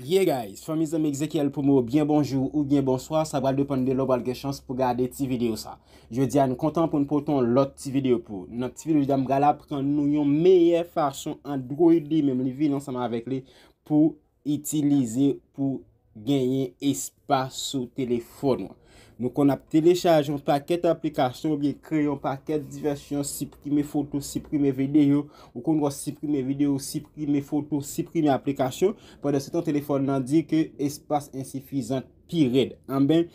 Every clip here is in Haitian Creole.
Ye guys, famizam Ezekiel pou mou. Bien bonjou ou bien bonsoir. Sabal depan de lo balge chans pou gade ti video sa. Je di an kontan pou nou poton lot ti video pou. Non ti video di dam gala pou kan nou yon meye fasyon Android di men mou li vi lansama avek li. Pou itilize pou genye espas sou telefon wak. nou kon ap telechajon paket aplikasyon obye kreyon paket diversyon siprime foton, siprime videyo ou kon wos siprime videyo, siprime foton, siprime aplikasyon pwede se ton telefon nan dike espas insifizant pi red amben,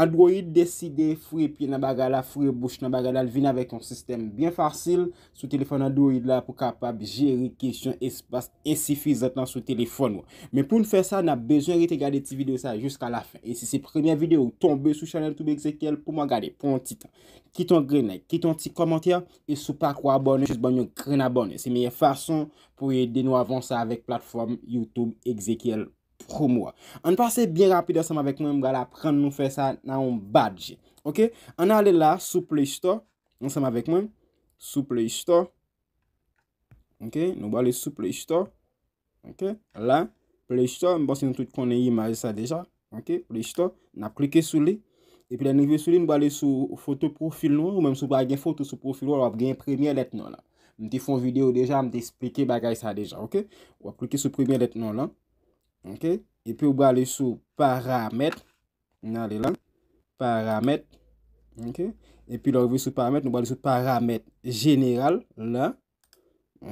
android deside fripi nan bagala fribouche nan bagala vin avèk yon sistem bien farsil sou telefon android la pou kapab jeri kishon espas insifizant nan sou telefon men pou nou fè sa, nan bezwen rete gade ti video sa jusqu an la fèn e si se premye videyo tombe sou chanel Toube Ezekiel pou mwa gade pou an titan, kiton grene, kiton titi komantya, e sou pa kwa abone jis bon yon krena abone, se miye fason pou yede nou avansa avek platform Youtube Ezekiel promwa an pase bien rapide sam avek mwen mw gade apren nou fe sa nan on badje an ale la sou play store mwen sam avek mwen sou play store nou bo ale sou play store la play store mwen bose nou tout konen yi maje sa deja Ok, ou li jtok, nap klike sou li. E pi la nivye sou li, nou ba li sou foto profil nou, ou menm sou ba gen foto sou profil nou, ou ap gen premye let nou la. M te fon video deja, m te espeke bagay sa deja, ok. Ou ap klike sou premye let nou la. Ok, e pi ou ba li sou paramet, nan li lan, paramet. Ok, e pi la revi sou paramet, nou ba li sou paramet general, la.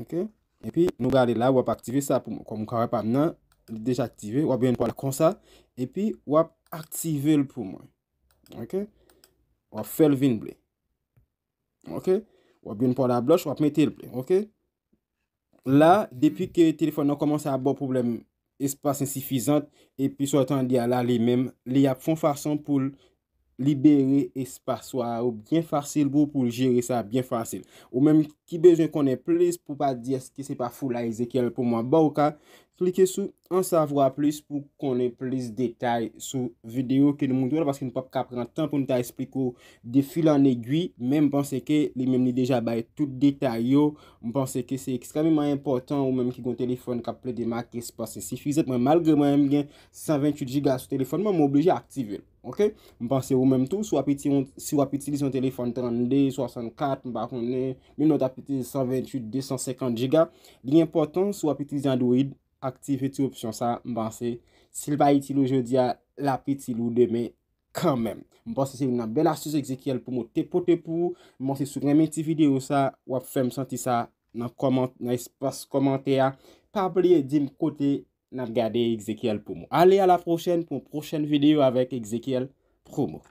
Ok, e pi nou ba li la, ou ap aktive sa pou m kon m kare pa nan. deja aktive, wap ben pou al konsa epi wap aktive l pou mwen ok wap fel vin ble ok, wap ben pou al bloch wap mette l ble, ok la, depi ke telefon nan komanse a bo problem espase insifizante epi sou atan di ala li mem li ap fon fason pou libere espase ou bien fasil pou jere sa ou menm ki bejoun konen ples pou pa di eski se pa ful a ezek el pou mwen, ba ou ka, flike sou An savwa plis pou konen plis detay sou videyo ki nou moun do la. Paske nou pap kapren an tan pou nou ta espliko de fil an egwi. Men mpense ke li menm li deja baye tout detay yo. Mpense ke se ekstremement important ou menm ki kon telefon kap pre de mak espase si fizet. Men malgre menm gen 128 giga sou telefon. Men mw oblije aktive. Ok. Mpense ou menm tou. Sou apiti li son telefon 32, 64. Mpense konen. Menm nou apiti 128, 250 giga. Li important sou apiti li Android. aktive tou opsyon sa, mban se, sil bayi ti lou jodia, lapi ti lou deme, kanmen. Mban se, se yon nan bel astus ekzekiyel pou mwen tepo tepo, mban se, sou kremen ti video sa, wap fèm senti sa, nan espas komante ya, pabli e dim kote, nan gade ekzekiyel pou mwen. Ale a la prochen pou mwen prochen video avèk ekzekiyel pou mwen.